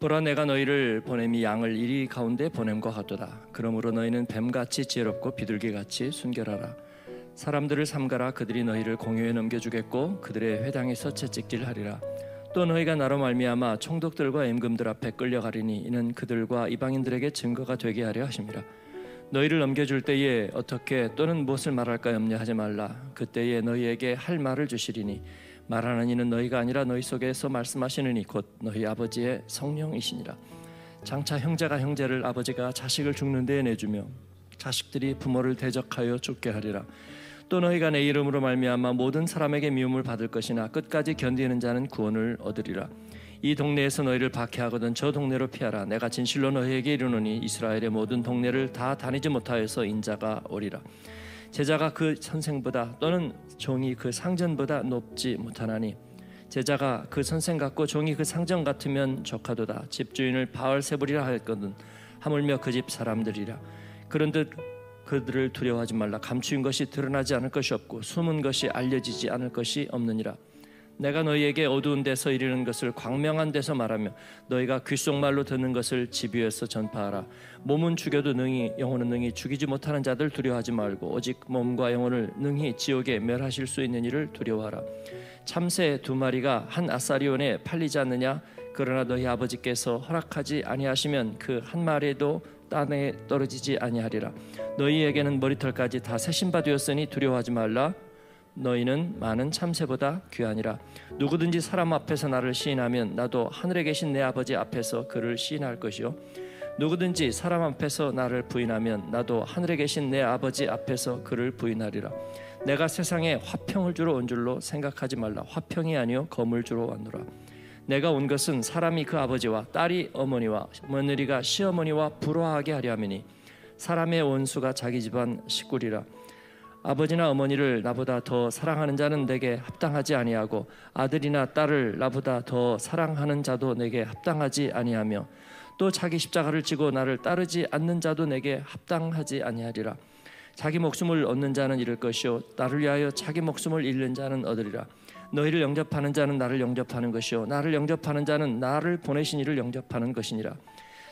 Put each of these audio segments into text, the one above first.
보라 내가 너희를 보냄이 양을 이리 가운데 보냄과 같도다. 그러므로 너희는 뱀같이 지혜롭고 비둘기같이 순결하라. 사람들을 삼가라 그들이 너희를 공유에 넘겨주겠고 그들의 회당에서 채찍질하리라. 또 너희가 나로 말미암아 총독들과 임금들 앞에 끌려가리니 이는 그들과 이방인들에게 증거가 되게 하려 하심이라. 너희를 넘겨줄 때에 어떻게 또는 무엇을 말할까 염려하지 말라. 그때에 너희에게 할 말을 주시리니 말하는 이는 너희가 아니라 너희 속에서 말씀하시는 이 곧 너희 아버지의 성령이시니라. 장차 형제가 형제를 아버지가 자식을 죽는 데에 내주며 자식들이 부모를 대적하여 죽게 하리라. 또 너희가 내 이름으로 말미암아 모든 사람에게 미움을 받을 것이나 끝까지 견디는 자는 구원을 얻으리라. 이 동네에서 너희를 박해하거든 저 동네로 피하라. 내가 진실로 너희에게 이르노니 이스라엘의 모든 동네를 다 다니지 못하여서 인자가 오리라. 제자가 그 선생보다 또는 종이 그 상전보다 높지 못하나니 제자가 그 선생 같고 종이 그 상전 같으면 조카도다 집주인을 바알세불이라 하였거든 하물며 그 집 사람들이라 그런 듯 그들을 두려워하지 말라 감추인 것이 드러나지 않을 것이 없고 숨은 것이 알려지지 않을 것이 없느니라 내가 너희에게 어두운 데서 이르는 것을 광명한 데서 말하며 너희가 귓속말로 듣는 것을 집위에서 전파하라 몸은 죽여도 능히 영혼은 능히 죽이지 못하는 자들 두려워하지 말고 오직 몸과 영혼을 능히 지옥에 멸하실 수 있는 이를 두려워하라 참새 두 마리가 한 아사리온에 팔리지 않느냐 그러나 너희 아버지께서 허락하지 아니하시면 그 한 마리도 땅에 떨어지지 아니하리라 너희에게는 머리털까지 다 새신바 되었으니 두려워하지 말라 너희는 많은 참새보다 귀하니라 누구든지 사람 앞에서 나를 시인하면 나도 하늘에 계신 내 아버지 앞에서 그를 시인할 것이요 누구든지 사람 앞에서 나를 부인하면 나도 하늘에 계신 내 아버지 앞에서 그를 부인하리라 내가 세상에 화평을 주러 온 줄로 생각하지 말라 화평이 아니요 검을 주러 왔노라 내가 온 것은 사람이 그 아버지와 딸이 어머니와 며느리가 시어머니와 불화하게 하려 함이니 사람의 원수가 자기 집안 식구리라 아버지나 어머니를 나보다 더 사랑하는 자는 내게 합당하지 아니하고 아들이나 딸을 나보다 더 사랑하는 자도 내게 합당하지 아니하며 또 자기 십자가를 지고 나를 따르지 않는 자도 내게 합당하지 아니하리라 자기 목숨을 얻는 자는 잃을 것이요 나를 위하여 자기 목숨을 잃는 자는 얻으리라 너희를 영접하는 자는 나를 영접하는 것이요 나를 영접하는 자는 나를 보내신 이를 영접하는 것이니라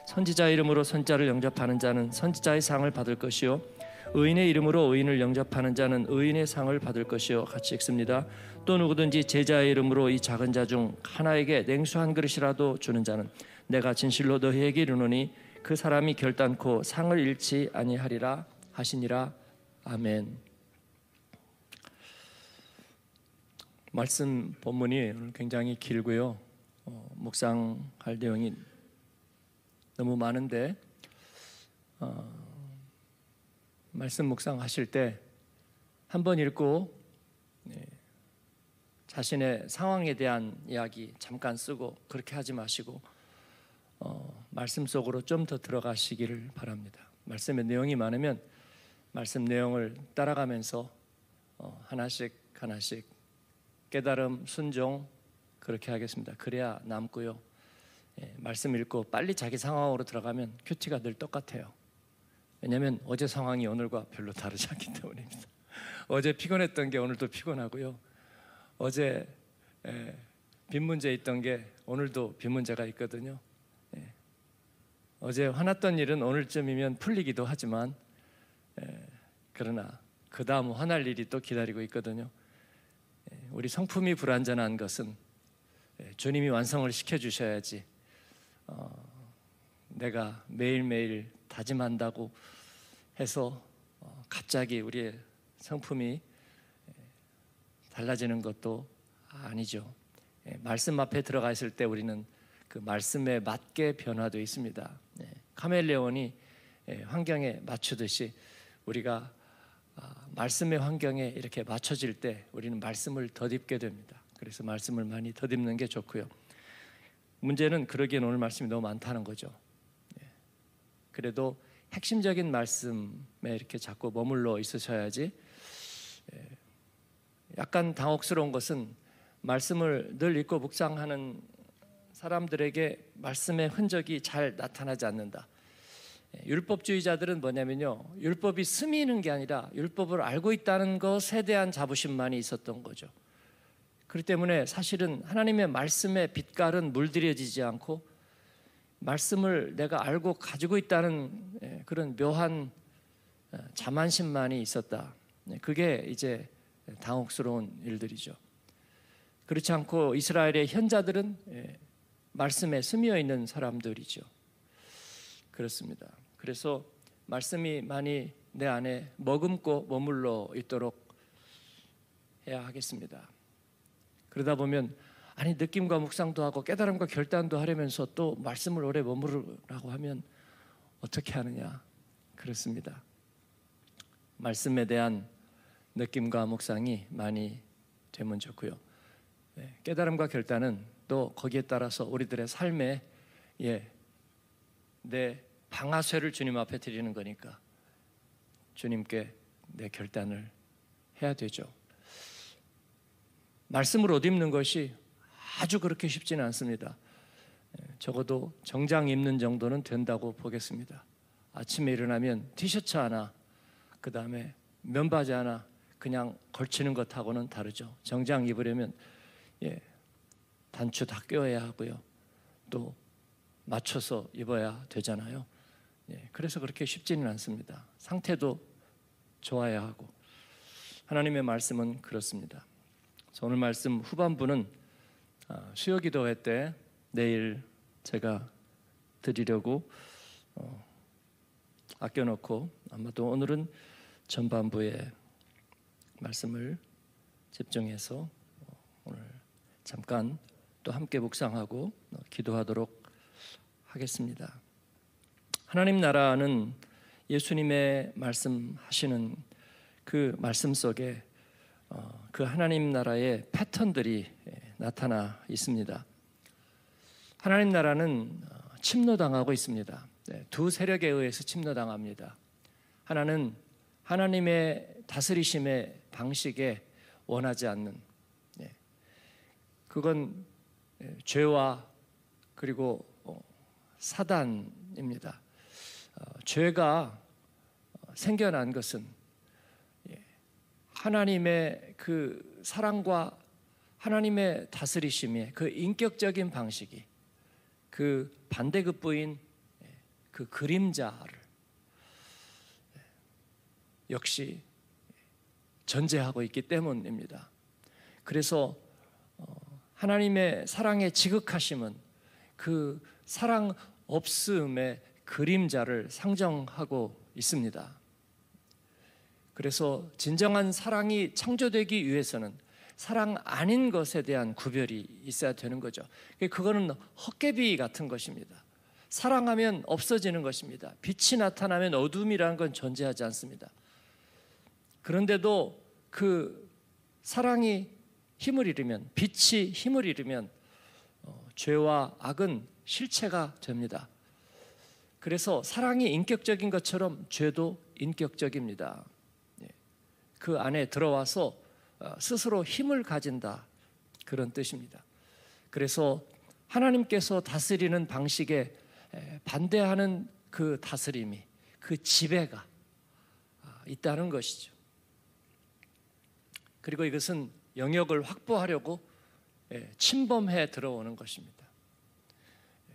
선지자 이름으로 선자를 영접하는 자는 선지자의 상을 받을 것이요 의인의 이름으로 의인을 영접하는 자는 의인의 상을 받을 것이요 같이 읽습니다. 또 누구든지 제자의 이름으로 이 작은 자 중 하나에게 냉수 한 그릇이라도 주는 자는 내가 진실로 너희에게 이르노니 그 사람이 결단코 상을 잃지 아니하리라 하시니라 아멘. 말씀 본문이 오늘 굉장히 길고요. 어, 묵상할 내용이 너무 많은데 어, 말씀 묵상하실 때 한 번 읽고 네, 자신의 상황에 대한 이야기 잠깐 쓰고 그렇게 하지 마시고 어, 말씀 속으로 좀 더 들어가시기를 바랍니다. 말씀의 내용이 많으면 말씀 내용을 따라가면서 어, 하나씩 하나씩 깨달음, 순종 그렇게 하겠습니다. 그래야 남고요. 예, 말씀 읽고 빨리 자기 상황으로 들어가면 큐티가 늘 똑같아요. 왜냐하면 어제 상황이 오늘과 별로 다르지 않기 때문입니다. 어제 피곤했던 게 오늘도 피곤하고요. 어제 에, 빈 문제 있던 게 오늘도 빈 문제가 있거든요. 예. 어제 화났던 일은 오늘쯤이면 풀리기도 하지만 예. 그러나 그 다음 화날 일이 또 기다리고 있거든요. 예. 우리 성품이 불완전한 것은 예. 주님이 완성을 시켜 주셔야지. 어, 내가 매일매일 다짐한다고 해서 어, 갑자기 우리의 성품이 예, 달라지는 것도 아니죠. 예, 말씀 앞에 들어가 있을 때 우리는 그 말씀에 맞게 변화되어 있습니다. 예, 카멜레온이 환경에 맞추듯이 우리가 아, 말씀의 환경에 이렇게 맞춰질 때 우리는 말씀을 더딥게 됩니다. 그래서 말씀을 많이 더듬는 게 좋고요. 문제는 그러기엔 오늘 말씀이 너무 많다는 거죠. 그래도 핵심적인 말씀에 이렇게 자꾸 머물러 있으셔야지 예, 약간 당혹스러운 것은 말씀을 늘 읽고 묵상하는 사람들에게 말씀의 흔적이 잘 나타나지 않는다. 예, 율법주의자들은 뭐냐면요. 율법이 스미는 게 아니라 율법을 알고 있다는 것에 대한 자부심만이 있었던 거죠. 그렇기 때문에 사실은 하나님의 말씀의 빛깔은 물들여지지 않고 말씀을 내가 알고 가지고 있다는 예, 그런 묘한 어, 자만심만이 있었다. 네, 그게 이제 당혹스러운 일들이죠. 그렇지 않고 이스라엘의 현자들은 예, 말씀에 스며 있는 사람들이죠. 그렇습니다. 그래서 말씀이 많이 내 안에 머금고 머물러 있도록 해야 하겠습니다. 그러다 보면 아니 느낌과 묵상도 하고 깨달음과 결단도 하려면서 또 말씀을 오래 머무르라고 하면 어떻게 하느냐 그렇습니다. 말씀에 대한 느낌과 묵상이 많이 되면 좋고요. 예, 깨달음과 결단은 또 거기에 따라서 우리들의 삶에 예, 내 방아쇠를 주님 앞에 드리는 거니까 주님께 내 결단을 해야 되죠. 말씀을 옷 입는 것이 아주 그렇게 쉽지는 않습니다. 예, 적어도 정장 입는 정도는 된다고 보겠습니다. 아침에 일어나면 티셔츠 하나, 그 다음에 면바지 하나 그냥 걸치는 것하고는 다르죠. 정장 입으려면 예, 단추 다 껴야 하고요. 또 맞춰서 입어야 되잖아요. 예, 그래서 그렇게 쉽지는 않습니다. 상태도 좋아야 하고 하나님의 말씀은 그렇습니다. 오늘 말씀 후반부는 아, 수요 기도회 때 내일 제가 드리려고 어, 아껴놓고 아마도 오늘은 전반부에 말씀을 집중해서 어, 오늘 잠깐 또 함께 묵상하고 어, 기도하도록 하겠습니다. 하나님 나라는 예수님의 말씀하시는 그 말씀 속에 어, 그 하나님 나라의 패턴들이 나타나 있습니다. 하나님 나라는 어, 침노당하고 있습니다. 네, 두 세력에 의해서 침노당합니다. 하나는 하나님의 다스리심의 방식에 원하지 않는 네, 그건 네, 죄와 그리고 어, 사단입니다. 어, 죄가 생겨난 것은 예, 하나님의 그 사랑과 하나님의 다스리심의 그 인격적인 방식이 그 반대급부인 예, 그 그림자를 역시 전제하고 있기 때문입니다. 그래서 어, 하나님의 사랑의 지극하심은 그 사랑 없음의 그림자를 상정하고 있습니다. 그래서 진정한 사랑이 창조되기 위해서는 사랑 아닌 것에 대한 구별이 있어야 되는 거죠. 그거는 헛개비 같은 것입니다. 사랑하면 없어지는 것입니다. 빛이 나타나면 어둠이라는 건 존재하지 않습니다. 그런데도 그 사랑이 힘을 잃으면 빛이 힘을 잃으면 어, 죄와 악은 실체가 됩니다. 그래서 사랑이 인격적인 것처럼 죄도 인격적입니다. 예. 그 안에 들어와서 어, 스스로 힘을 가진다 그런 뜻입니다. 그래서 하나님께서 다스리는 방식에 반대하는 그 다스림이 그 지배가 아, 있다는 것이죠. 그리고 이것은 영역을 확보하려고 침범해 들어오는 것입니다.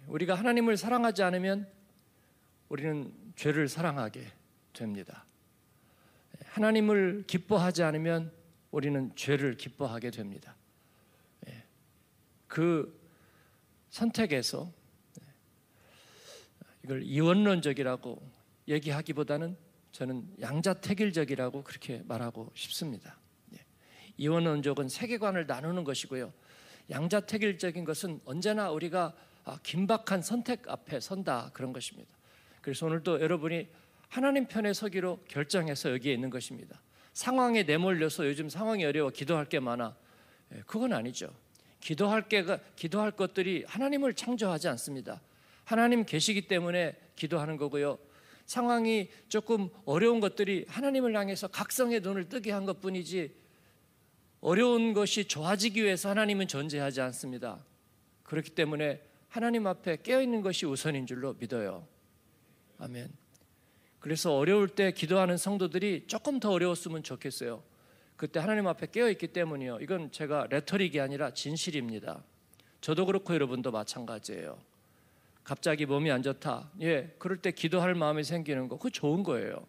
우리가 하나님을 사랑하지 않으면 우리는 죄를 사랑하게 됩니다. 하나님을 기뻐하지 않으면 우리는 죄를 기뻐하게 됩니다. 예. 그 선택에서 예. 이걸 이원론적이라고 얘기하기보다는 저는 양자택일적이라고 그렇게 말하고 싶습니다. 예. 이원론적은 세계관을 나누는 것이고요. 양자택일적인 것은 언제나 우리가 아, 긴박한 선택 앞에 선다 그런 것입니다. 그래서 오늘도 여러분이 하나님 편에 서기로 결정해서 여기에 있는 것입니다. 상황에 내몰려서 요즘 상황이 어려워 기도할 게 많아. 예, 그건 아니죠. 기도할 게가 기도할 것들이 하나님을 창조하지 않습니다. 하나님 계시기 때문에 기도하는 거고요. 상황이 조금 어려운 것들이 하나님을 향해서 각성의 눈을 뜨게 한 것뿐이지 어려운 것이 좋아지기 위해서 하나님은 존재하지 않습니다. 그렇기 때문에 하나님 앞에 깨어 있는 것이 우선인 줄로 믿어요. 아멘. 그래서 어려울 때 기도하는 성도들이 조금 더 어려웠으면 좋겠어요. 그때 하나님 앞에 깨어 있기 때문이요. 이건 제가 레터릭이 아니라 진실입니다. 저도 그렇고 여러분도 마찬가지예요. 갑자기 몸이 안 좋다. 예, 그럴 때 기도할 마음이 생기는 거, 그 좋은 거예요.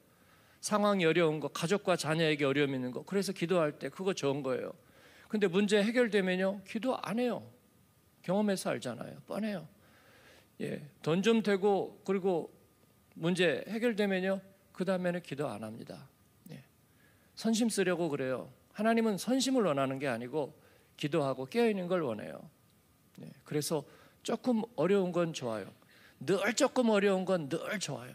상황이 어려운 거, 가족과 자녀에게 어려움 있는 거, 그래서 기도할 때 그거 좋은 거예요. 근데 문제 해결되면요, 기도 안 해요. 경험해서 알잖아요. 뻔해요. 예, 돈 좀 되고 그리고 문제 해결되면요. 그 다음에는 기도 안 합니다. 예. 선심 쓰려고 그래요. 하나님은 선심을 원하는 게 아니고 기도하고 깨어있는 걸 원해요. 예. 그래서 조금 어려운 건 좋아요. 늘 조금 어려운 건 늘 좋아요.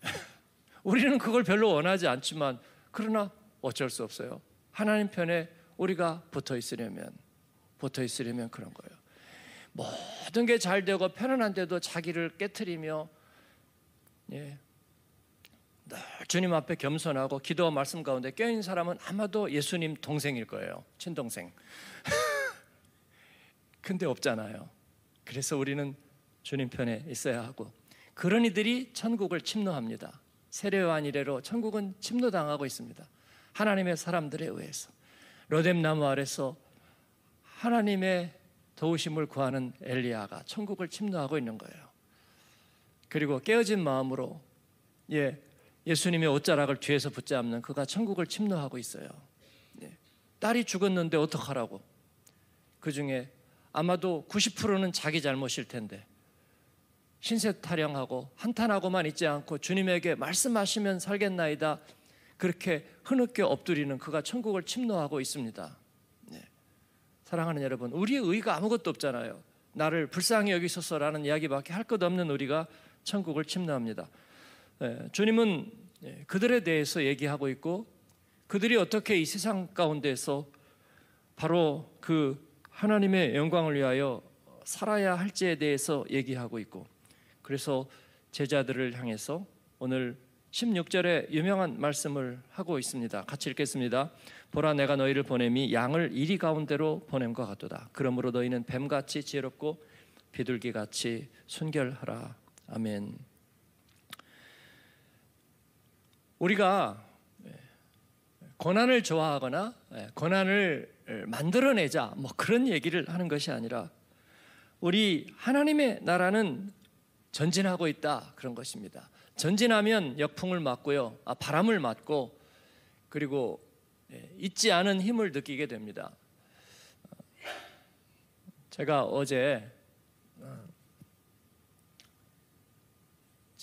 우리는 그걸 별로 원하지 않지만 그러나 어쩔 수 없어요. 하나님 편에 우리가 붙어 있으려면 붙어 있으려면 그런 거예요. 모든 게 잘 되고 편안한데도 자기를 깨뜨리며 예. 늘 주님 앞에 겸손하고 기도와 말씀 가운데 껴인 사람은 아마도 예수님 동생일 거예요. 친동생. 근데 없잖아요. 그래서 우리는 주님 편에 있어야 하고 그런 이들이 천국을 침노합니다. 세례요 이래로 천국은 침노당하고 있습니다. 하나님의 사람들에 의해서 로뎀나무 아래서 하나님의 도우심을 구하는 엘리야가 천국을 침노하고 있는 거예요. 그리고 깨어진 마음으로 예, 예수님의 옷자락을 뒤에서 붙잡는 그가 천국을 침노하고 있어요. 예, 딸이 죽었는데 어떡하라고. 그 중에 아마도 90%는 자기 잘못일 텐데 신세 타령하고 한탄하고만 있지 않고 주님에게 말씀하시면 살겠나이다 그렇게 흐느껴 엎드리는 그가 천국을 침노하고 있습니다. 예. 사랑하는 여러분, 우리의 의가 아무것도 없잖아요. 나를 불쌍히 여기소서라는 이야기밖에 할 것 없는 우리가 천국을 침노합니다. 예, 주님은 예, 그들에 대해서 얘기하고 있고 그들이 어떻게 이 세상 가운데서 바로 그 하나님의 영광을 위하여 살아야 할지에 대해서 얘기하고 있고 그래서 제자들을 향해서 오늘 16절에 유명한 말씀을 하고 있습니다. 같이 읽겠습니다. 보라 내가 너희를 보냄이 양을 이리 가운데로 보냄과 같도다. 그러므로 너희는 뱀같이 지혜롭고 비둘기같이 순결하라. 아멘. 우리가 고난을 좋아하거나 고난을 만들어내자 뭐 그런 얘기를 하는 것이 아니라 우리 하나님의 나라는 전진하고 있다 그런 것입니다. 전진하면 역풍을 맞고요, 아, 바람을 맞고 그리고 예, 잊지 않은 힘을 느끼게 됩니다. 제가 어제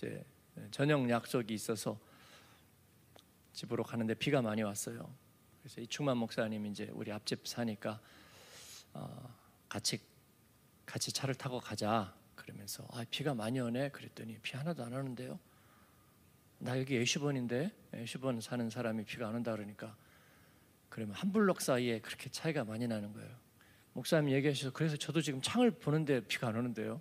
이제 저녁 약속이 있어서 집으로 가는데 비가 많이 왔어요. 그래서 이충만 목사님 이제 우리 앞집 사니까 어, 같이 같이 차를 타고 가자 그러면서 아 비가 많이 오네 그랬더니 비 하나도 안 오는데요. 나 여기 예시번인데 예시번 사는 사람이 비가 안 온다 그러니까 그러면 한 블록 사이에 그렇게 차이가 많이 나는 거예요. 목사님 얘기하셔서 그래서 저도 지금 창을 보는데 비가 안 오는데요.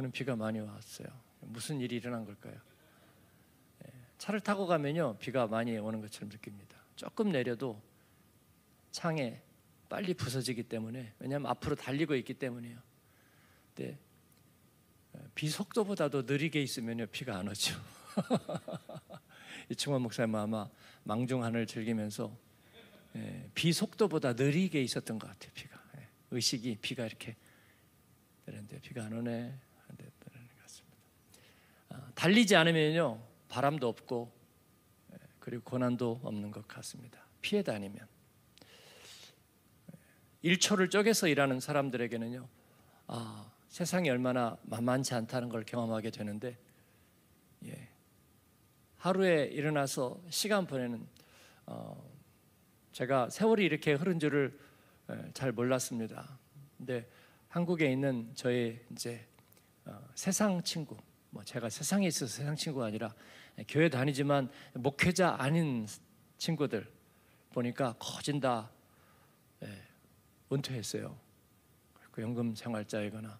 저는 비가 많이 왔어요. 무슨 일이 일어난 걸까요? 예, 차를 타고 가면요 비가 많이 오는 것처럼 느낍니다. 조금 내려도 창에 빨리 부서지기 때문에 왜냐하면 앞으로 달리고 있기 때문에요. 근데 어, 비 속도보다도 느리게 있으면요 비가 안 오죠. 이충원 목사님 아마 망중한을 즐기면서 예, 비 속도보다 느리게 있었던 것 같아요 비가 예, 의식이 비가 이렇게 되는데 비가 안 오네 달리지 않으면요 바람도 없고 예, 그리고 고난도 없는 것 같습니다. 피해 다니면 1초를 예, 쪼개서 일하는 사람들에게는요 아, 세상이 얼마나 만만치 않다는 걸 경험하게 되는데 예, 하루에 일어나서 시간 보내는 어, 제가 세월이 이렇게 흐른 줄을 예, 잘 몰랐습니다. 근데 한국에 있는 저희 이제 어, 세상 친구 뭐 제가 세상에 있어서 세상 친구가 아니라 교회 다니지만 목회자 아닌 친구들 보니까 커진다 예, 은퇴했어요. 그 연금 생활자이거나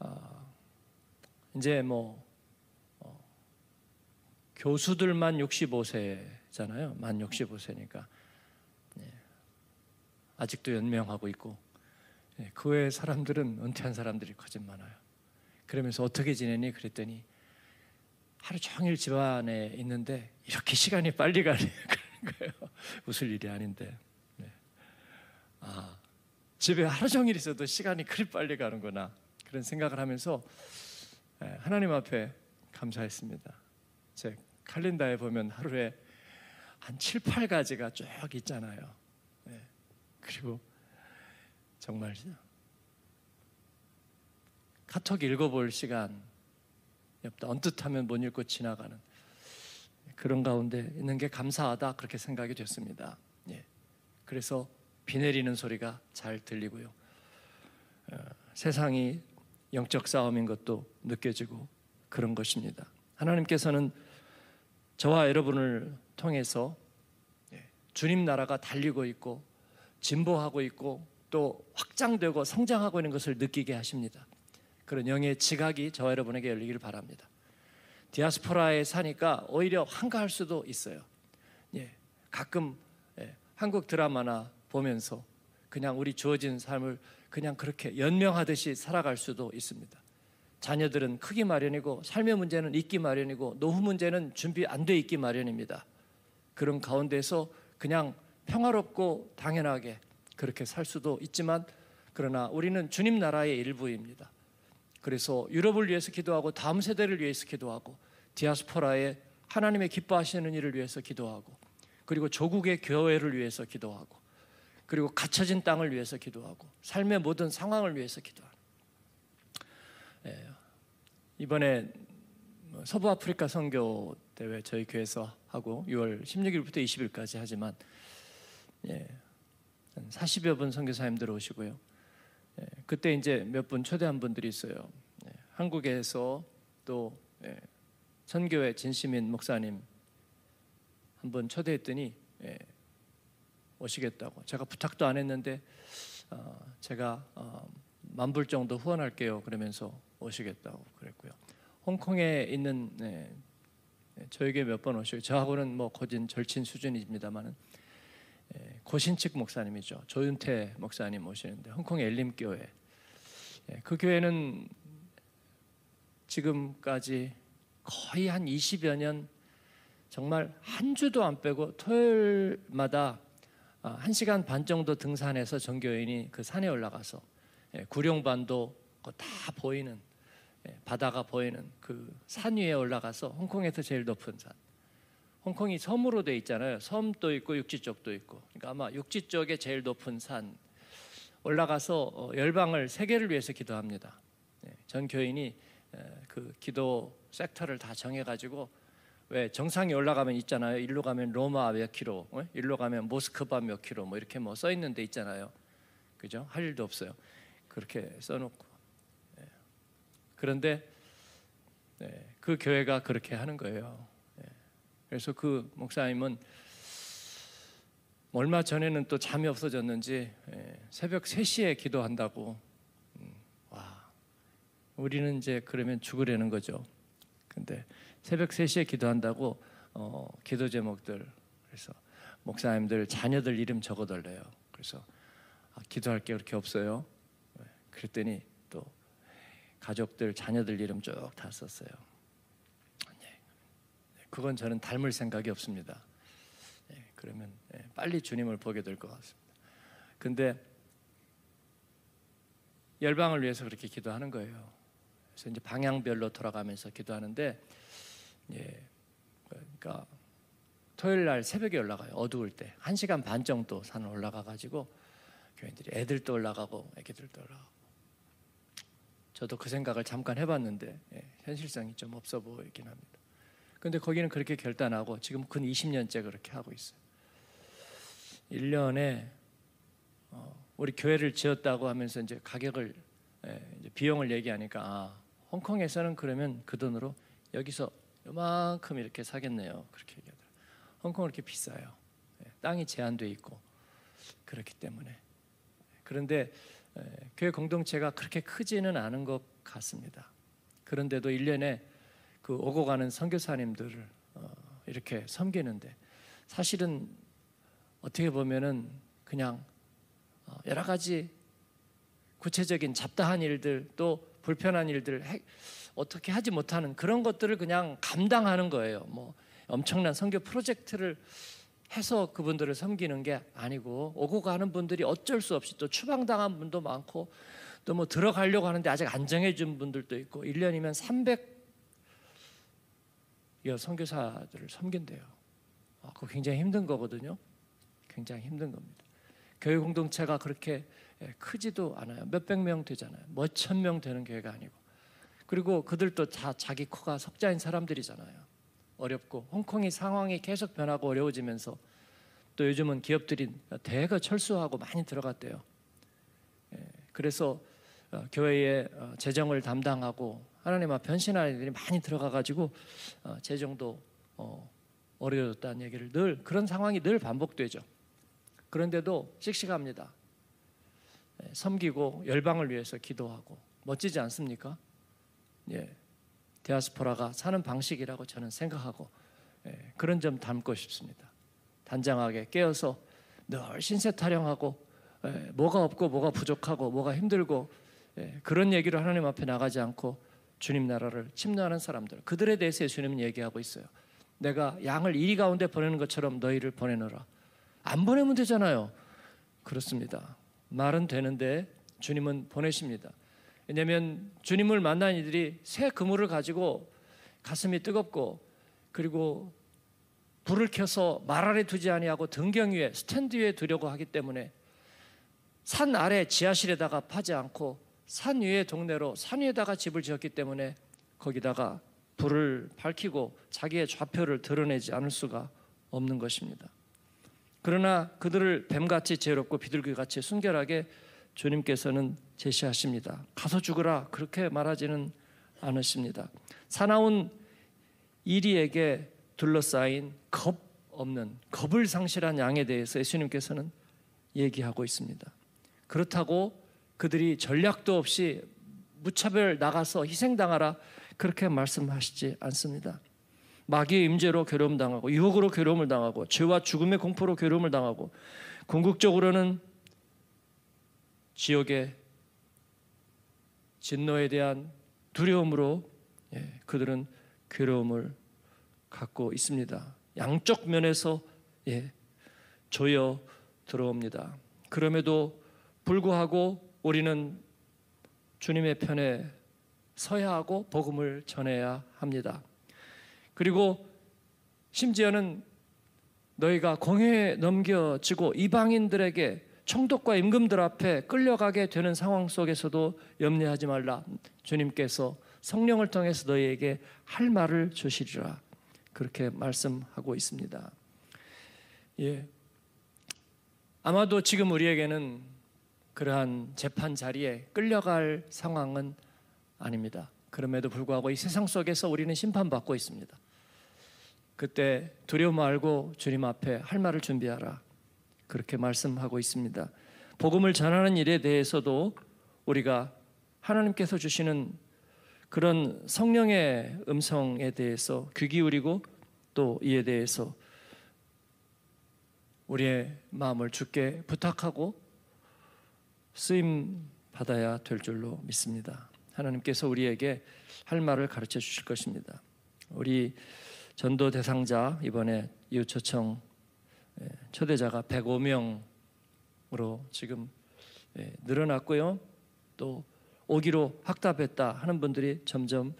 어, 이제 뭐 어, 교수들만 65세잖아요. 만 65세니까 예, 아직도 연명하고 있고 예, 그외 사람들은 은퇴한 사람들이 거진 많아요. 그러면서 어떻게 지내니 그랬더니 하루 종일 집안에 있는데 이렇게 시간이 빨리 가네 그런 거예요. 웃을 일이 아닌데. 네. 아 집에 하루 종일 있어도 시간이 그리 빨리 가는구나 그런 생각을 하면서 하나님 앞에 감사했습니다. 제 칼린다에 보면 하루에 한 7, 8가지가 쭉 있잖아요. 네. 그리고 정말 카톡 읽어볼 시간 없다. 언뜻 하면 못 읽고 지나가는 그런 가운데 있는 게 감사하다 그렇게 생각이 됐습니다. 예. 그래서 비 내리는 소리가 잘 들리고요. 어, 세상이 영적 싸움인 것도 느껴지고 그런 것입니다. 하나님께서는 저와 여러분을 통해서 예, 주님 나라가 달리고 있고 진보하고 있고 또 확장되고 성장하고 있는 것을 느끼게 하십니다. 그런 영의 지각이 저와 여러분에게 열리기를 바랍니다. 디아스포라에 사니까 오히려 한가할 수도 있어요. 예, 가끔 예, 한국 드라마나 보면서 그냥 우리 주어진 삶을 그냥 그렇게 연명하듯이 살아갈 수도 있습니다. 자녀들은 크기 마련이고 삶의 문제는 있기 마련이고 노후 문제는 준비 안 돼 있기 마련입니다. 그런 가운데서 그냥 평화롭고 당연하게 그렇게 살 수도 있지만 그러나 우리는 주님 나라의 일부입니다. 그래서 유럽을 위해서 기도하고 다음 세대를 위해서 기도하고 디아스포라에 하나님의 기뻐하시는 일을 위해서 기도하고 그리고 조국의 교회를 위해서 기도하고 그리고 갇혀진 땅을 위해서 기도하고 삶의 모든 상황을 위해서 기도하는 예, 이번에 서부 아프리카 선교 대회 저희 교회에서 하고 6월 16일부터 20일까지 하지만 예, 40여 분 선교사님들 오시고요 예, 그때 이제 몇 분 초대한 분들이 있어요. 예, 한국에서 또 예, 선교회 진시민 목사님 한분 초대했더니 오시겠다고 제가 부탁도 안 했는데 어, 제가 어, 만불 정도 후원할게요 그러면서 오시겠다고 그랬고요. 홍콩에 있는 네, 네, 저에게 몇 번 오시고 저하고는 뭐 거진 절친 수준입니다만은 고신칙 목사님이죠. 조윤태 목사님 모시는데 홍콩 엘림 교회. 예, 그 교회는 지금까지 거의 한 20여 년 정말 한 주도 안 빼고 토요일마다 아, 한 시간 반 정도 등산해서 전교인이 그 산에 올라가서 예, 구룡반도 다 보이는 예, 바다가 보이는 그 산 위에 올라가서 홍콩에서 제일 높은 산 홍콩이 섬으로 돼 있잖아요. 섬도 있고 육지 쪽도 있고. 그러니까 아마 육지 쪽에 제일 높은 산 올라가서 어, 열방을 세계를 위해서 기도합니다. 예, 전 교인이 그 기도 섹터를 다 정해가지고 왜 정상에 올라가면 있잖아요. 일로 가면 로마 몇 킬로, 어? 일로 가면 모스크바 몇 킬로, 뭐 이렇게 뭐 써 있는데 있잖아요. 그죠? 할 일도 없어요. 그렇게 써놓고. 예. 그런데 네, 그 교회가 그렇게 하는 거예요. 그래서 그 목사님은 얼마 전에는 또 잠이 없어졌는지 예, 새벽 3시에 기도한다고 음, 와 우리는 이제 그러면 죽으려는 거죠 근데 새벽 3시에 기도한다고 어, 기도 제목들 그래서 목사님들 자녀들 이름 적어달래요 그래서 아, 기도할 게 그렇게 없어요 예, 그랬더니 또 가족들 자녀들 이름 쭉 다 썼어요 그건 저는 닮을 생각이 없습니다. 예, 그러면 예, 빨리 주님을 보게 될 것 같습니다. 근데 열방을 위해서 그렇게 기도하는 거예요. 그래서 이제 방향별로 돌아가면서 기도하는데, 예, 그러니까 토요일 날 새벽에 올라가요. 어두울 때. 한 시간 반 정도 산을 올라가가지고 교인들이 애들도 올라가고 애기들도 올라가고. 저도 그 생각을 잠깐 해봤는데 예, 현실성이 좀 없어 보이긴 합니다. 근데 거기는 그렇게 결단하고 지금 근 20년째 그렇게 하고 있어요. 1년에 어, 우리 교회를 지었다고 하면서 이제 가격을 예, 이제 비용을 얘기하니까 아, 홍콩에서는 그러면 그 돈으로 여기서 요만큼 이렇게 사겠네요. 그렇게 얘기하더라. 홍콩은 이렇게 비싸요. 예, 땅이 제한돼 있고 그렇기 때문에 그런데 예, 교회 공동체가 그렇게 크지는 않은 것 같습니다. 그런데도 1년에 그 오고 가는 선교사님들을 어, 이렇게 섬기는데 사실은 어떻게 보면은 그냥 어, 여러 가지 구체적인 잡다한 일들 또 불편한 일들 어떻게 하지 못하는 그런 것들을 그냥 감당하는 거예요. 뭐 엄청난 선교 프로젝트를 해서 그분들을 섬기는 게 아니고 오고 가는 분들이 어쩔 수 없이 또 추방당한 분도 많고 또 뭐 들어가려고 하는데 아직 안 정해진 분들도 있고 1년이면 300여 선교사들을 섬긴대요. 아, 그 굉장히 힘든 거거든요. 굉장히 힘든 겁니다. 교회 공동체가 그렇게 예, 크지도 않아요. 몇백 명 되잖아요. 몇천 뭐 명 되는 교회가 아니고. 그리고 그들도 다 자기 코가 석자인 사람들이잖아요. 어렵고 홍콩이 상황이 계속 변하고 어려워지면서 또 요즘은 기업들이 대거 철수하고 많이 들어갔대요. 예, 그래서 어, 교회의 어, 재정을 담당하고 하나님 앞 변신하는 애들이 많이 들어가가지고 어, 재정도 어, 어려졌다는 얘기를 늘 그런 상황이 늘 반복되죠. 그런데도 씩씩합니다. 예, 섬기고 열방을 위해서 기도하고 멋지지 않습니까? 예, 디아스포라가 사는 방식이라고 저는 생각하고 예, 그런 점 담고 싶습니다. 단장하게 깨어서 늘 신세 타령하고 예, 뭐가 없고 뭐가 부족하고 뭐가 힘들고 예, 그런 얘기를 하나님 앞에 나가지 않고 주님 나라를 침노하는 사람들 그들에 대해서 예수님은 얘기하고 있어요. 내가 양을 이리 가운데 보내는 것처럼 너희를 보내너라. 안 보내면 되잖아요. 그렇습니다. 말은 되는데 주님은 보내십니다. 왜냐하면 주님을 만난 이들이 새 그물을 가지고 가슴이 뜨겁고 그리고 불을 켜서 말 아래 두지 아니하고 등경 위에 스탠드 위에 두려고 하기 때문에 산 아래 지하실에다가 파지 않고 산 위에 동네로 산 위에다가 집을 지었기 때문에 거기다가 불을 밝히고 자기의 좌표를 드러내지 않을 수가 없는 것입니다. 그러나 그들을 뱀같이 죄롭고 비둘기같이 순결하게 주님께서는 제시하십니다. 가서 죽으라 그렇게 말하지는 않으십니다. 사나운 이리에게 둘러싸인 겁 없는 겁을 상실한 양에 대해서 예수님께서는 얘기하고 있습니다. 그렇다고 그들이 전략도 없이 무차별 나가서 희생당하라 그렇게 말씀하시지 않습니다. 마귀의 임재로 괴로움 당하고 유혹으로 괴로움을 당하고 죄와 죽음의 공포로 괴로움을 당하고 궁극적으로는 지옥의 진노에 대한 두려움으로 예, 그들은 괴로움을 갖고 있습니다. 양쪽 면에서 예, 조여 들어옵니다. 그럼에도 불구하고 우리는 주님의 편에 서야 하고 복음을 전해야 합니다. 그리고 심지어는 너희가 공회에 넘겨지고 이방인들에게 총독과 임금들 앞에 끌려가게 되는 상황 속에서도 염려하지 말라. 주님께서 성령을 통해서 너희에게 할 말을 주시리라. 그렇게 말씀하고 있습니다. 예. 아마도 지금 우리에게는 그러한 재판 자리에 끌려갈 상황은 아닙니다. 그럼에도 불구하고 이 세상 속에서 우리는 심판받고 있습니다. 그때 두려워 말고 주님 앞에 할 말을 준비하라. 그렇게 말씀하고 있습니다. 복음을 전하는 일에 대해서도 우리가 하나님께서 주시는 그런 성령의 음성에 대해서 귀 기울이고 또 이에 대해서 우리의 마음을 주께 부탁하고 쓰임 받아야 될 줄로 믿습니다. 하나님께서 우리에게 할 말을 가르쳐 주실 것입니다. 우리 전도 대상자 이번에 이웃 초청 예, 초대자가 105명으로 지금 예, 늘어났고요. 또 오기로 확답했다 하는 분들이 점점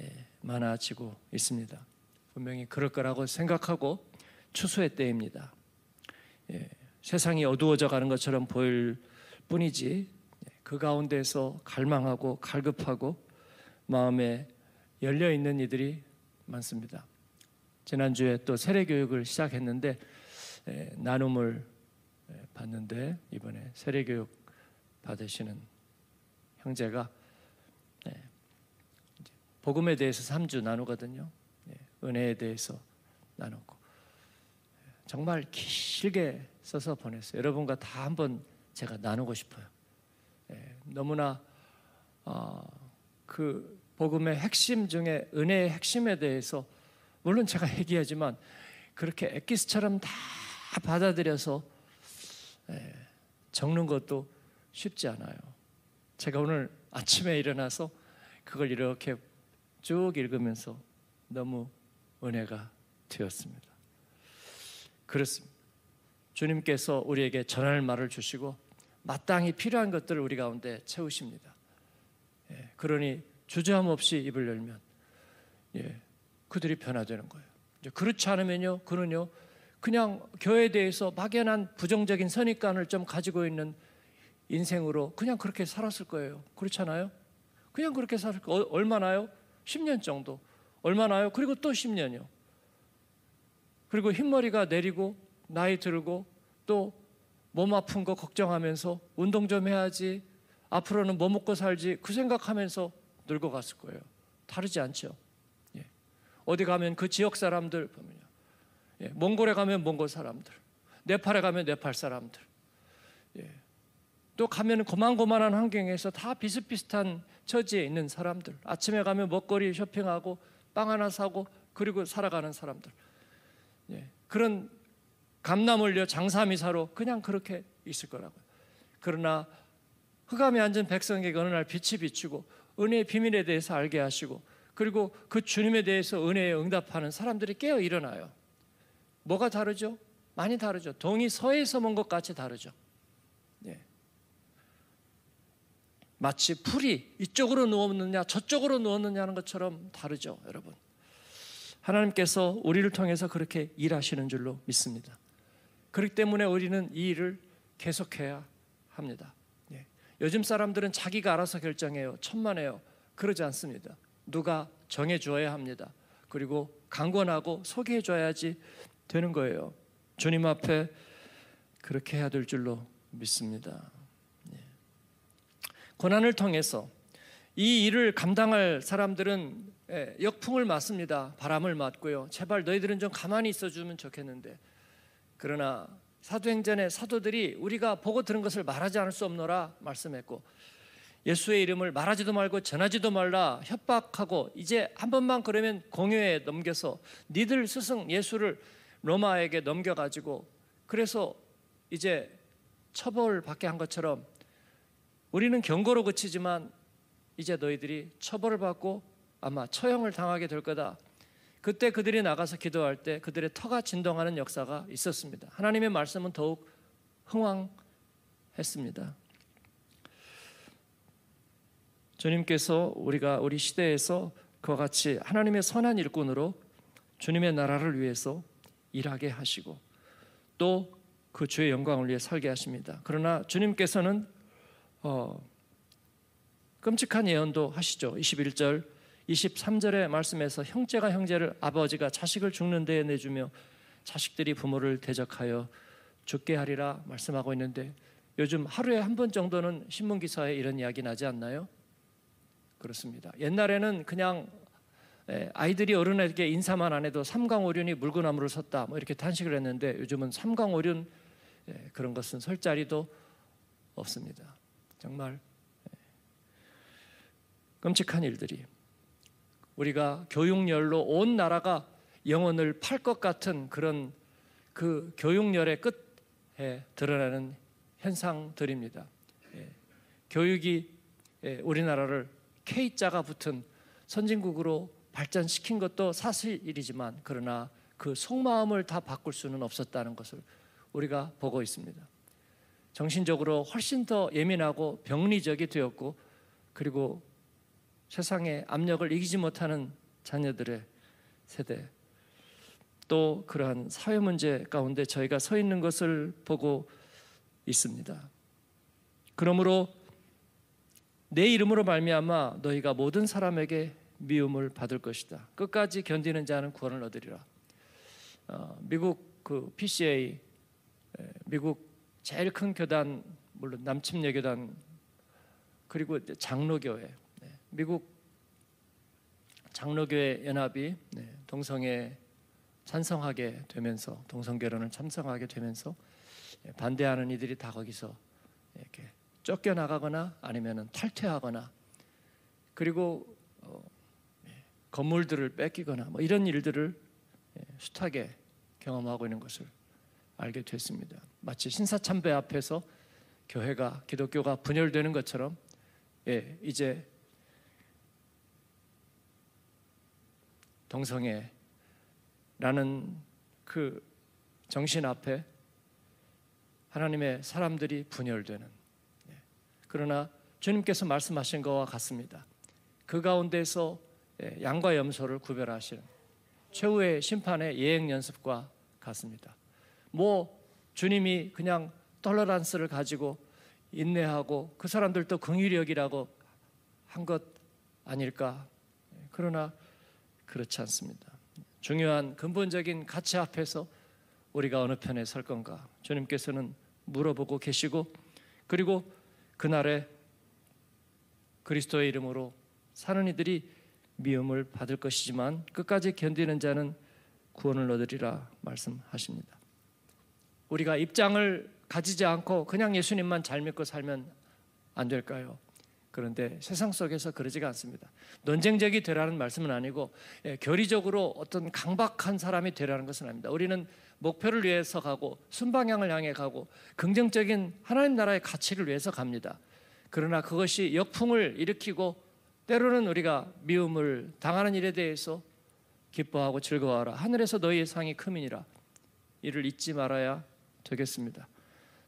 예, 많아지고 있습니다. 분명히 그럴 거라고 생각하고 추수의 때입니다. 세상이 어두워져 가는 것처럼 보일 뿐이지 그 가운데서 갈망하고 갈급하고 마음에 열려 있는 이들이 많습니다. 지난주에 또 세례 교육을 시작했는데 나눔을 봤는데 이번에 세례 교육 받으시는 형제가 복음에 대해서 3주 나누거든요. 예, 은혜에 대해서 나누고 정말 길게 써서 보냈어요. 여러분과 다 한번 제가 나누고 싶어요. 예, 너무나 어, 그 복음의 핵심 중에 은혜의 핵심에 대해서 물론 제가 얘기하지만 그렇게 엑기스처럼 다 받아들여서 예, 적는 것도 쉽지 않아요. 제가 오늘 아침에 일어나서 그걸 이렇게 쭉 읽으면서 너무 은혜가 되었습니다. 그렇습니다. 주님께서 우리에게 전할 말을 주시고 마땅히 필요한 것들을 우리 가운데 채우십니다. 예, 그러니 주저함 없이 입을 열면 예, 그들이 변화되는 거예요. 그렇지 않으면요, 그는요, 그냥 교회에 대해서 막연한 부정적인 선입관을 좀 가지고 있는 인생으로 그냥 그렇게 살았을 거예요. 그렇잖아요? 그냥 그렇게 살았을 거 어, 얼마나요? 10년 정도. 얼마나요? 그리고 또 10년이요. 그리고 흰머리가 내리고 나이 들고 또몸 아픈 거 걱정하면서 운동 좀 해야지 앞으로는 뭐 먹고 살지 그 생각하면서 늙어갔을 거예요. 다르지 않죠. 예. 어디 가면 그 지역 사람들 보면요. 예. 몽골에 가면 몽골 사람들, 네팔에 가면 네팔 사람들. 예. 또 가면 고만고만한 환경에서 다 비슷비슷한 처지에 있는 사람들. 아침에 가면 먹거리 쇼핑하고 빵 하나 사고 그리고 살아가는 사람들. 예. 그런 감남을려 장사미사로 그냥 그렇게 있을 거라고요. 그러나 흑암에 앉은 백성에게 어느 날 빛이 비추고 은혜의 비밀에 대해서 알게 하시고 그리고 그 주님에 대해서 은혜에 응답하는 사람들이 깨어 일어나요. 뭐가 다르죠? 많이 다르죠. 동이 서에서 먼 것 같이 다르죠. 예. 마치 풀이 이쪽으로 누웠느냐 저쪽으로 누웠느냐 는 것처럼 다르죠, 여러분. 하나님께서 우리를 통해서 그렇게 일하시는 줄로 믿습니다. 그렇기 때문에 우리는 이 일을 계속해야 합니다. 예. 요즘 사람들은 자기가 알아서 결정해요. 천만해요. 그러지 않습니다. 누가 정해 줘야 합니다. 그리고 강권하고 소개해 줘야지 되는 거예요. 주님 앞에 그렇게 해야 될 줄로 믿습니다. 예. 고난을 통해서 이 일을 감당할 사람들은 예, 역풍을 맞습니다. 바람을 맞고요. 제발 너희들은 좀 가만히 있어주면 좋겠는데 그러나 사도행전의 사도들이 우리가 보고 들은 것을 말하지 않을 수 없노라 말씀했고 예수의 이름을 말하지도 말고 전하지도 말라 협박하고 이제 한 번만 그러면 공회에 넘겨서 니들 스승 예수를 로마에게 넘겨가지고 그래서 이제 처벌받게 한 것처럼 우리는 경고로 그치지만 이제 너희들이 처벌을 받고 아마 처형을 당하게 될 거다. 그때 그들이 나가서 기도할 때 그들의 터가 진동하는 역사가 있었습니다. 하나님의 말씀은 더욱 흥왕했습니다. 주님께서 우리가 우리 시대에서 그와 같이 하나님의 선한 일꾼으로 주님의 나라를 위해서 일하게 하시고 또 그 주의 영광을 위해 살게 하십니다. 그러나 주님께서는 어, 끔찍한 예언도 하시죠. 21절 23절의 말씀에서 형제가 형제를 아버지가 자식을 죽는 데에 내주며 자식들이 부모를 대적하여 죽게 하리라 말씀하고 있는데 요즘 하루에 한 번 정도는 신문 기사에 이런 이야기 나지 않나요? 그렇습니다. 옛날에는 그냥 아이들이 어른에게 인사만 안 해도 삼강오륜이 물구나무를 섰다 뭐 이렇게 탄식을 했는데 요즘은 삼강오륜 그런 것은 설 자리도 없습니다. 정말 끔찍한 일들이 우리가 교육열로 온 나라가 영혼을 팔 것 같은 그런 그 교육열의 끝에 드러나는 현상들입니다. 예. 교육이 예, 우리나라를 K자가 붙은 선진국으로 발전시킨 것도 사실이지만 그러나 그 속마음을 다 바꿀 수는 없었다는 것을 우리가 보고 있습니다. 정신적으로 훨씬 더 예민하고 병리적이 되었고 그리고 세상의 압력을 이기지 못하는 자녀들의 세대 또 그러한 사회 문제 가운데 저희가 서 있는 것을 보고 있습니다. 그러므로 내 이름으로 말미암아 너희가 모든 사람에게 미움을 받을 것이다. 끝까지 견디는 자는 구원을 얻으리라. 어, 미국 그 PCA 미국 제일 큰 교단 물론 남침례 교단 그리고 장로교회 미국 장로교회 연합이 네, 동성애 찬성하게 되면서 동성 결혼을 참성하게 되면서 예, 반대하는 이들이 다 거기서 이렇게 쫓겨나가거나 아니면은 탈퇴하거나 그리고 어, 예, 건물들을 뺏기거나 뭐 이런 일들을 예, 숱하게 경험하고 있는 것을 알게 됐습니다. 마치 신사참배 앞에서 교회가 기독교가 분열되는 것처럼 예, 이제 동성애라는 그 정신 앞에 하나님의 사람들이 분열되는 예. 그러나 주님께서 말씀하신 것과 같습니다. 그 가운데서 예, 양과 염소를 구별하시는 최후의 심판의 예행 연습과 같습니다. 뭐 주님이 그냥 톨러란스를 가지고 인내하고 그 사람들도 긍휼력이라고 한 것 아닐까? 예. 그러나 그렇지 않습니다. 중요한 근본적인 가치 앞에서 우리가 어느 편에 설 건가? 주님께서는 물어보고 계시고 그리고 그날에 그리스도의 이름으로 사는 이들이 미움을 받을 것이지만 끝까지 견디는 자는 구원을 얻으리라 말씀하십니다. 우리가 입장을 가지지 않고 그냥 예수님만 잘 믿고 살면 안 될까요? 그런데 세상 속에서 그러지가 않습니다. 논쟁적이 되라는 말씀은 아니고 예, 결의적으로 어떤 강박한 사람이 되라는 것은 아닙니다. 우리는 목표를 위해서 가고 순방향을 향해 가고 긍정적인 하나님 나라의 가치를 위해서 갑니다. 그러나 그것이 역풍을 일으키고 때로는 우리가 미움을 당하는 일에 대해서 기뻐하고 즐거워하라. 하늘에서 너희의 상이 크민이라. 이를 잊지 말아야 되겠습니다.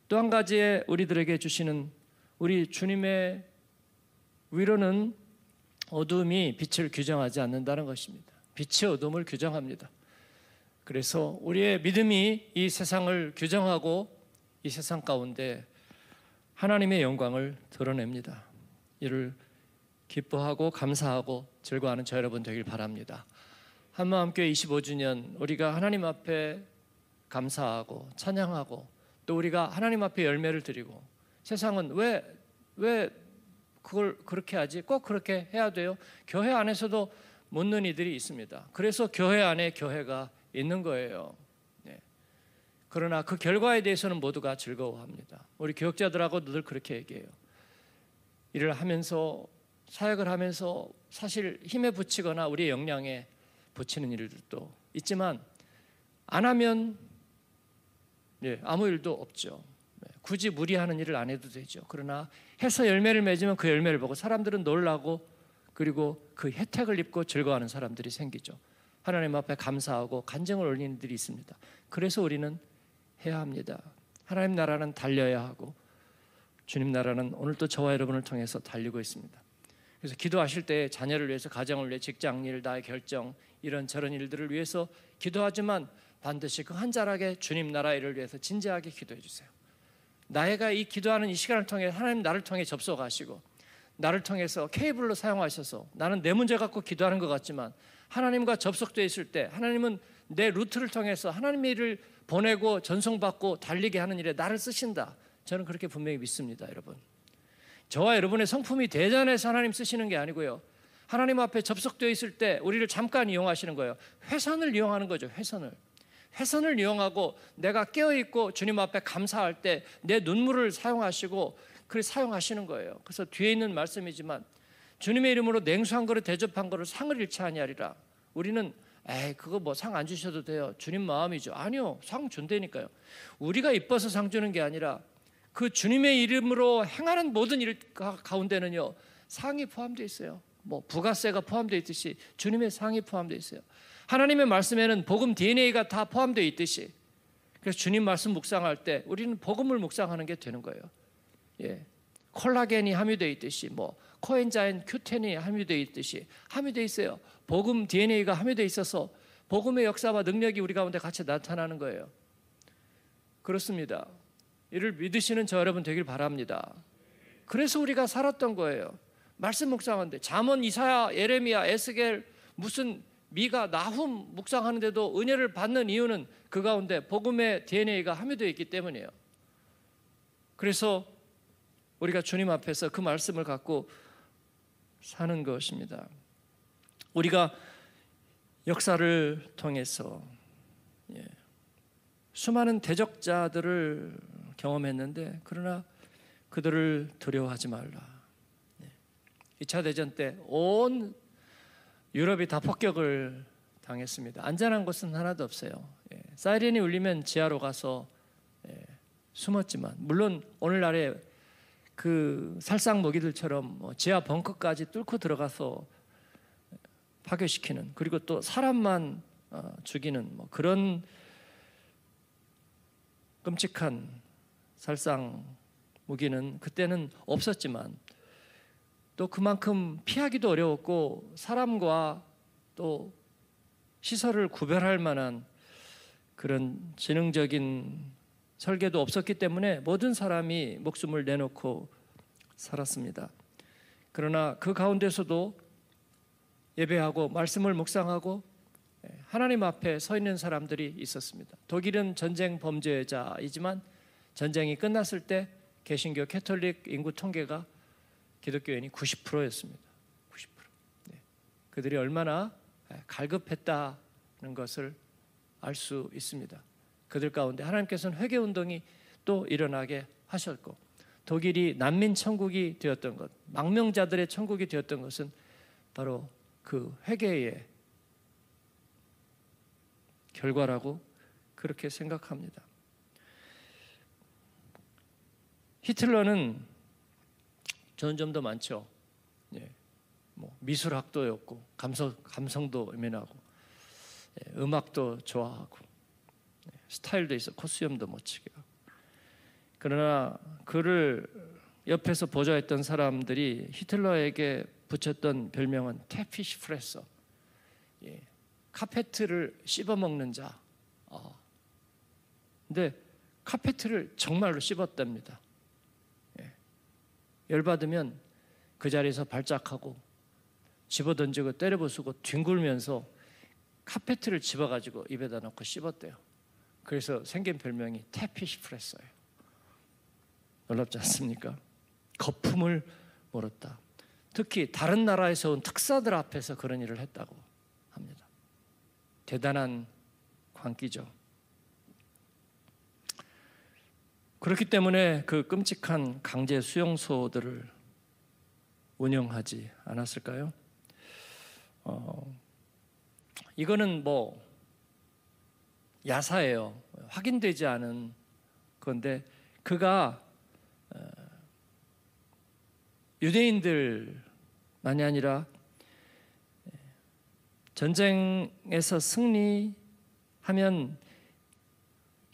또 한 가지에 우리들에게 주시는 우리 주님의 위로는 어둠이 빛을 규정하지 않는다는 것입니다. 빛이 어둠을 규정합니다. 그래서 우리의 믿음이 이 세상을 규정하고 이 세상 가운데 하나님의 영광을 드러냅니다. 이를 기뻐하고 감사하고 즐거워하는 저 여러분 되길 바랍니다. 한마음교회 25주년 우리가 하나님 앞에 감사하고 찬양하고 또 우리가 하나님 앞에 열매를 드리고 세상은 왜왜 그걸 그렇게 하지 꼭 그렇게 해야 돼요. 교회 안에서도 묻는 이들이 있습니다. 그래서 교회 안에 교회가 있는 거예요. 네. 그러나 그 결과에 대해서는 모두가 즐거워합니다. 우리 교육자들하고늘 그렇게 얘기해요. 일을 하면서 사역을 하면서 사실 힘에 붙이거나 우리의 역량에 붙이는 일들도 있지만 안 하면 예, 아무 일도 없죠. 굳이 무리하는 일을 안 해도 되죠. 그러나 해서 열매를 맺으면 그 열매를 보고 사람들은 놀라고 그리고 그 혜택을 입고 즐거워하는 사람들이 생기죠. 하나님 앞에 감사하고 간증을 올리는 일이 있습니다. 그래서 우리는 해야 합니다. 하나님 나라는 달려야 하고 주님 나라는 오늘도 저와 여러분을 통해서 달리고 있습니다. 그래서 기도하실 때 자녀를 위해서 가정을 위해 직장 일 나의 결정 이런 저런 일들을 위해서 기도하지만 반드시 그 한자락에 주님 나라 일을 위해서 진지하게 기도해 주세요. 나이가 이 기도하는 이 시간을 통해 하나님 나를 통해 접속하시고 나를 통해서 케이블로 사용하셔서 나는 내 문제 갖고 기도하는 것 같지만 하나님과 접속되어 있을 때 하나님은 내 루트를 통해서 하나님의 일을 보내고 전송받고 달리게 하는 일에 나를 쓰신다. 저는 그렇게 분명히 믿습니다, 여러분. 저와 여러분의 성품이 대전에서 하나님 쓰시는 게 아니고요. 하나님 앞에 접속되어 있을 때 우리를 잠깐 이용하시는 거예요. 회선을 이용하는 거죠, 회선을. 해선을 이용하고 내가 깨어있고 주님 앞에 감사할 때 내 눈물을 사용하시고 그걸 사용하시는 거예요. 그래서 뒤에 있는 말씀이지만 주님의 이름으로 냉수한 거를 대접한 거를 상을 잃지 아니하리라. 우리는 에이 그거 뭐 상 안 주셔도 돼요. 주님 마음이죠. 아니요. 상 준다니까요. 우리가 이뻐서 상 주는 게 아니라 그 주님의 이름으로 행하는 모든 일 가운데는요. 상이 포함되어 있어요. 뭐 부가세가 포함되어 있듯이 주님의 상이 포함되어 있어요. 하나님의 말씀에는 복음 DNA가 다 포함되어 있듯이 그래서 주님 말씀 묵상할 때 우리는 복음을 묵상하는 게 되는 거예요. 예. 콜라겐이 함유되어 있듯이 뭐 코엔자인 큐텐이 함유되어 있듯이 함유되어 있어요. 복음 DNA가 함유되어 있어서 복음의 역사와 능력이 우리 가운데 같이 나타나는 거예요. 그렇습니다. 이를 믿으시는 저 여러분 되길 바랍니다. 그래서 우리가 살았던 거예요. 말씀 묵상하는데 잠언 이사야 예레미야 에스겔 무슨 미가 나훔 묵상하는데도 은혜를 받는 이유는 그 가운데 복음의 DNA가 함유되어 있기 때문이에요. 그래서 우리가 주님 앞에서 그 말씀을 갖고 사는 것입니다. 우리가 역사를 통해서 예, 수많은 대적자들을 경험했는데 그러나 그들을 두려워하지 말라. 예, 2차 대전 때온 유럽이 다 폭격을 당했습니다. 안전한 곳은 하나도 없어요. 예, 사이렌이 울리면 지하로 가서 예, 숨었지만 물론 오늘날에 그 살상 먹이들처럼 뭐 지하 벙커까지 뚫고 들어가서 파괴시키는 그리고 또 사람만 어, 죽이는 뭐 그런 끔찍한 살상 무기는 그때는 없었지만 또 그만큼 피하기도 어려웠고 사람과 또 시설을 구별할 만한 그런 지능적인 설계도 없었기 때문에 모든 사람이 목숨을 내놓고 살았습니다. 그러나 그 가운데서도 예배하고 말씀을 묵상하고 예, 하나님 앞에 서 있는 사람들이 있었습니다. 독일은 전쟁 범죄자이지만 전쟁이 끝났을 때 개신교 캐톨릭 인구 통계가 기독교인이 90%였습니다. 90%. 네. 그들이 얼마나 예, 갈급했다는 것을 알 수 있습니다. 그들 가운데 하나님께서는 회개 운동이 또 일어나게 하셨고 독일이 난민 천국이 되었던 것, 망명자들의 천국이 되었던 것은 바로 그 회개의 결과라고 그렇게 생각합니다. 히틀러는 저는 점도 많죠. 예. 뭐 미술학도였고 감성 감성도 예민하고 예. 음악도 좋아하고 예. 스타일도 있어 코스염도 멋지게 그러나 그를 옆에서 보좌했던 사람들이 히틀러에게 붙였던 별명은 테피시 프레서 예. 카페트를 씹어먹는 자. 어. 근데 카페트를 정말로 씹었답니다. 열받으면 그 자리에서 발작하고 집어던지고 때려부수고 뒹굴면서 카페트를 집어가지고 입에다 넣고 씹었대요. 그래서 생긴 별명이 태피시 프레서예요. 놀랍지 않습니까? 거품을 물었다. 특히 다른 나라에서 온 특사들 앞에서 그런 일을 했다고 합니다. 대단한 광기죠. 그렇기 때문에 그 끔찍한 강제 수용소들을 운영하지 않았을까요? 어, 이거는 뭐 야사예요. 확인되지 않은 건데 그가 어, 유대인들만이 아니라 예, 전쟁에서 승리하면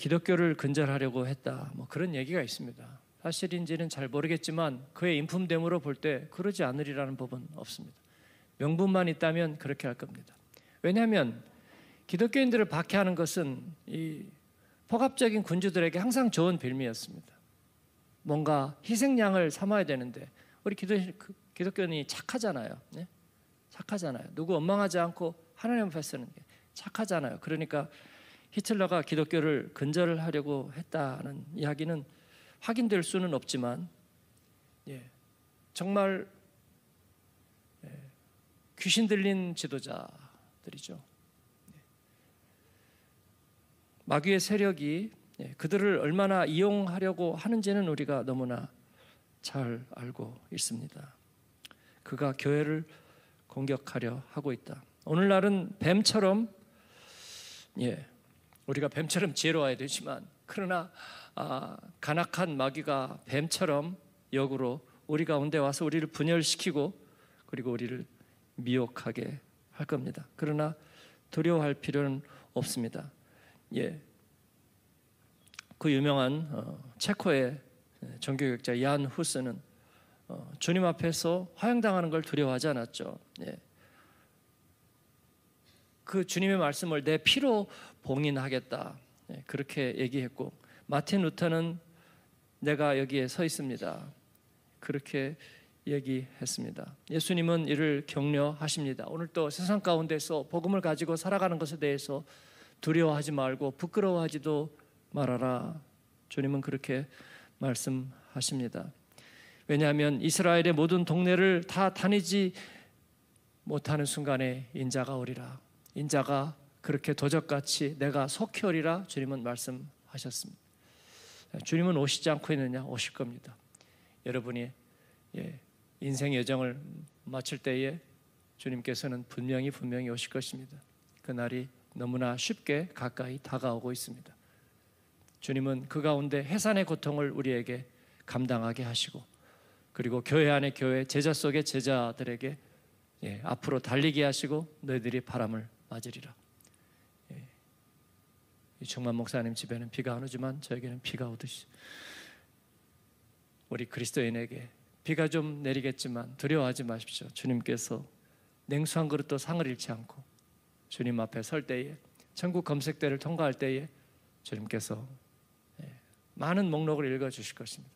기독교를 근절하려고 했다. 뭐 그런 얘기가 있습니다. 사실인지는 잘 모르겠지만 그의 인품됨으로 볼 때 그러지 않으리라는 법은 없습니다. 명분만 있다면 그렇게 할 겁니다. 왜냐하면 기독교인들을 박해하는 것은 이폭압적인 군주들에게 항상 좋은 빌미였습니다. 뭔가 희생양을 삼아야 되는데 우리 기독, 그 기독교인이 착하잖아요. 네? 착하잖아요. 누구 원망하지 않고 하나님 앞에 서는 게 착하잖아요. 그러니까 히틀러가 기독교를 근절을 하려고 했다는 이야기는 확인될 수는 없지만 예, 정말 예, 귀신 들린 지도자들이죠. 예. 마귀의 세력이 예, 그들을 얼마나 이용하려고 하는지는 우리가 너무나 잘 알고 있습니다. 그가 교회를 공격하려 하고 있다. 오늘날은 뱀처럼 예, 우리가 뱀처럼 지혜로워야 되지만 그러나 아, 간악한 마귀가 뱀처럼 역으로 우리 가운데 와서 우리를 분열시키고 그리고 우리를 미혹하게 할 겁니다. 그러나 두려워할 필요는 없습니다. 예. 그 유명한 어, 체코의 종교교육자 얀 후스는 어, 주님 앞에서 화형당하는 걸 두려워하지 않았죠. 예. 그 주님의 말씀을 내 피로 봉인하겠다 예, 그렇게 얘기했고 마틴 루터는 내가 여기에 서 있습니다 그렇게 얘기했습니다. 예수님은 이를 격려하십니다. 오늘 또 세상 가운데서 복음을 가지고 살아가는 것에 대해서 두려워하지 말고 부끄러워하지도 말아라. 주님은 그렇게 말씀하십니다. 왜냐하면 이스라엘의 모든 동네를 다 다니지 못하는 순간에 인자가 오리라. 인자가 그렇게 도적같이 내가 속히 오리라 주님은 말씀하셨습니다. 주님은 오시지 않고 있느냐? 오실 겁니다. 여러분이 예, 인생 여정을 마칠 때에 주님께서는 분명히 분명히 오실 것입니다. 그날이 너무나 쉽게 가까이 다가오고 있습니다. 주님은 그 가운데 해산의 고통을 우리에게 감당하게 하시고 그리고 교회 안에 교회 제자 속의 제자들에게 예, 앞으로 달리게 하시고 너희들이 바람을 맞으리라. 이충만 목사님 집에는 비가 안 오지만 저에게는 비가 오듯이 우리 그리스도인에게 비가 좀 내리겠지만 두려워하지 마십시오. 주님께서 냉수한 그릇도 상을 잃지 않고 주님 앞에 설 때에 천국 검색대를 통과할 때에 주님께서 예, 많은 목록을 읽어 주실 것입니다.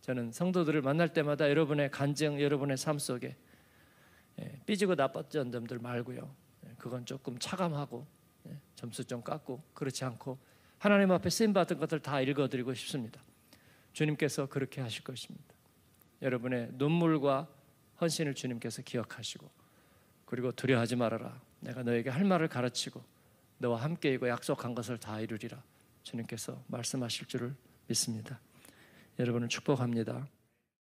저는 성도들을 만날 때마다 여러분의 간증, 여러분의 삶 속에 예, 삐지고 나빴던 점들 말고요. 예, 그건 조금 차감하고 점수 좀 깎고 그렇지 않고 하나님 앞에 쓰임 받은 것들 다 읽어드리고 싶습니다. 주님께서 그렇게 하실 것입니다. 여러분의 눈물과 헌신을 주님께서 기억하시고 그리고 두려워하지 말아라. 내가 너에게 할 말을 가르치고 너와 함께이고 약속한 것을 다 이루리라. 주님께서 말씀하실 줄을 믿습니다. 여러분을 축복합니다.